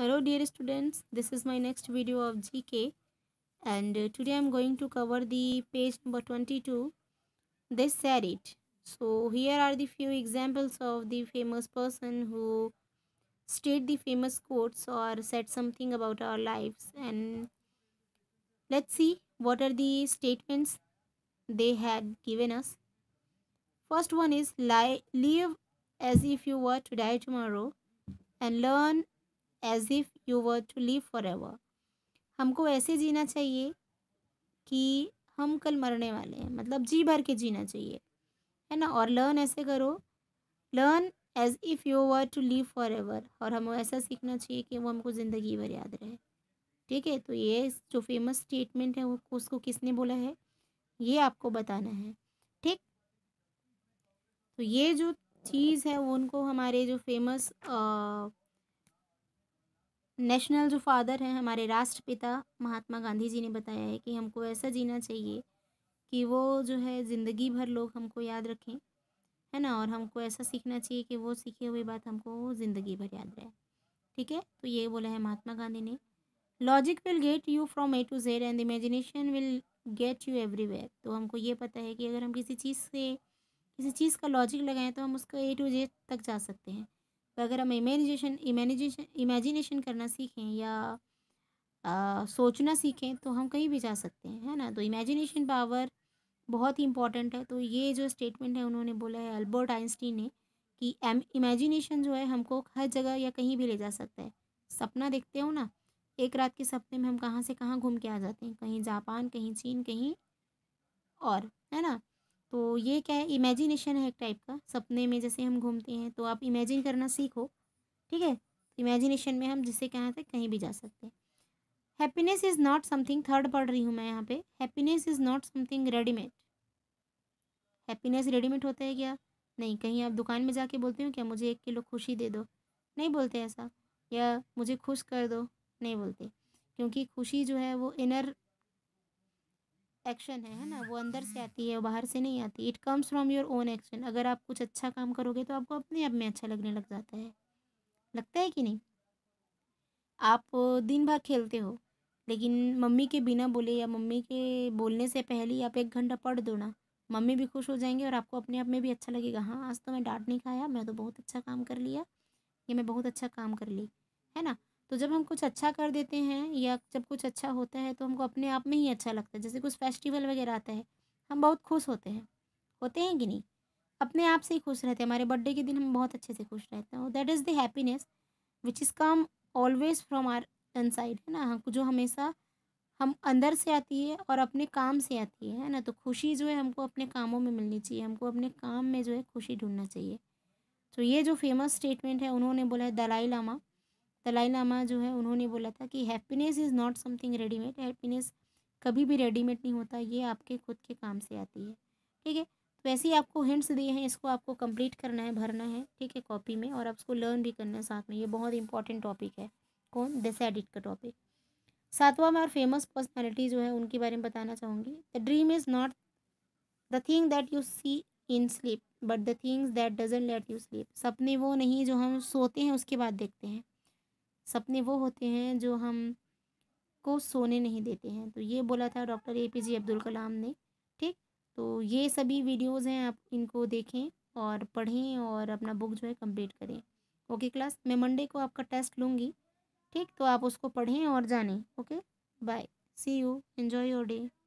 hello dear students this is my next video of gk and uh, today i'm going to cover the page number 22 they said it so here are the few examples of the famous person who state the famous quotes or said something about our lives and let's see what are the statements they had given us first one is live as if you were to die tomorrow and learn as if you were to live forever हमको ऐसे जीना चाहिए कि हम कल मरने वाले हैं मतलब जी भर के जीना चाहिए है ना और लर्न ऐसे करो learn as if you were to live forever और हमें ऐसा सीखना चाहिए कि वो हमको ज़िंदगी भर याद रहे ठीक है तो ये जो फेमस स्टेटमेंट है वो उसको किसने बोला है ये आपको बताना है ठीक तो ये जो चीज़ है वो उनको हमारे जो फेमस आ, नेशनल जो फादर हैं हमारे राष्ट्रपिता महात्मा गांधी जी ने बताया है कि हमको ऐसा जीना चाहिए कि वो जो है ज़िंदगी भर लोग हमको याद रखें है ना और हमको ऐसा सीखना चाहिए कि वो सीखे हुई बात हमको ज़िंदगी भर याद रहे ठीक है तो ये बोला है महात्मा गांधी ने logic will get you from A to Z and imagination will get you everywhere तो हमको ये पता है कि अगर हम किसी चीज़ से किसी चीज़ का लॉजिक लगाएं तो हम उसको ए टू जेड तक जा सकते हैं तो अगर हम इमेजिनेशन इमेजिनेशन इमेजिनेशन करना सीखें या आ, सोचना सीखें तो हम कहीं भी जा सकते हैं है ना तो इमेजिनेशन पावर बहुत ही इम्पॉर्टेंट है तो ये जो स्टेटमेंट है उन्होंने बोला है अल्बर्ट आइंस्टीन ने कि एम इमेजिनेशन जो है हमको हर जगह या कहीं भी ले जा सकता है सपना देखते हो ना एक रात के सपने में हम कहाँ से कहाँ घूम के आ जाते हैं कहीं जापान कहीं चीन कहीं और है ना तो ये क्या है इमेजिनेशन है एक टाइप का सपने में जैसे हम घूमते हैं तो आप इमेजिन करना सीखो ठीक है इमेजिनेशन में हम जिसे कहाँ तक कहीं भी जा सकते हैं happiness is not something third पढ़ रही हूँ मैं यहाँ पे happiness is not something readymade happiness readymade होता है क्या नहीं कहीं आप दुकान में जाके बोलते हो क्या मुझे एक किलो खुशी दे दो नहीं बोलते ऐसा या मुझे खुश कर दो नहीं बोलते क्योंकि खुशी जो है वो इनर एक्शन है है ना वो अंदर से आती है बाहर से नहीं आती it comes from your own action अगर आप कुछ अच्छा काम करोगे तो आपको अपने आप में अच्छा लगने लग जाता है लगता है कि नहीं आप दिन भर खेलते हो लेकिन मम्मी के बिना बोले या मम्मी के बोलने से पहले आप एक घंटा पढ़ दो ना मम्मी भी खुश हो जाएंगे और आपको अपने आप में भी अच्छा लगेगा हाँ आज तो मैं डांट नहीं खाया मैं तो बहुत अच्छा काम कर लिया या मैं बहुत अच्छा काम कर ली है ना तो जब हम कुछ अच्छा कर देते हैं या जब कुछ अच्छा होता है तो हमको अपने आप में ही अच्छा लगता है जैसे कुछ फेस्टिवल वगैरह आता है हम बहुत खुश होते हैं होते हैं कि नहीं अपने आप से ही खुश रहते हैं हमारे बर्थडे के दिन हम बहुत अच्छे से खुश रहते हैं that is the happiness which is come always from our side है ना हाँ, जो हमेशा हम अंदर से आती है और अपने काम से आती है है ना तो खुशी जो है हमको अपने कामों में मिलनी चाहिए हमको अपने काम में जो है खुशी ढूंढना चाहिए तो ये जो फेमस स्टेटमेंट है उन्होंने बोला है दलाई लामा दलाई लामा जो है उन्होंने बोला था कि happiness is not something readymade happiness कभी भी रेडीमेड नहीं होता ये आपके खुद के काम से आती है ठीक है तो वैसे ही आपको हिंट्स दिए हैं इसको आपको कंप्लीट करना है भरना है ठीक है कॉपी में और आप उसको लर्न भी करना है साथ में ये बहुत इंपॉर्टेंट टॉपिक है कौन दिस एडिट का टॉपिक सातवां में और फेमस पर्सनैलिटी जो है उनके बारे में बताना चाहूँगी the dream is not the thing that you see in sleep but the things that doesn't let you sleep सपने वो नहीं जो हम सोते हैं उसके बाद देखते हैं सपने वो होते हैं जो हम को सोने नहीं देते हैं तो ये बोला था doctor A P J Abdul Kalam ने ठीक तो ये सभी वीडियोज़ हैं आप इनको देखें और पढ़ें और अपना बुक जो है कंप्लीट करें ओके क्लास मैं मंडे को आपका टेस्ट लूँगी ठीक तो आप उसको पढ़ें और जानें okay bye see you enjoy your day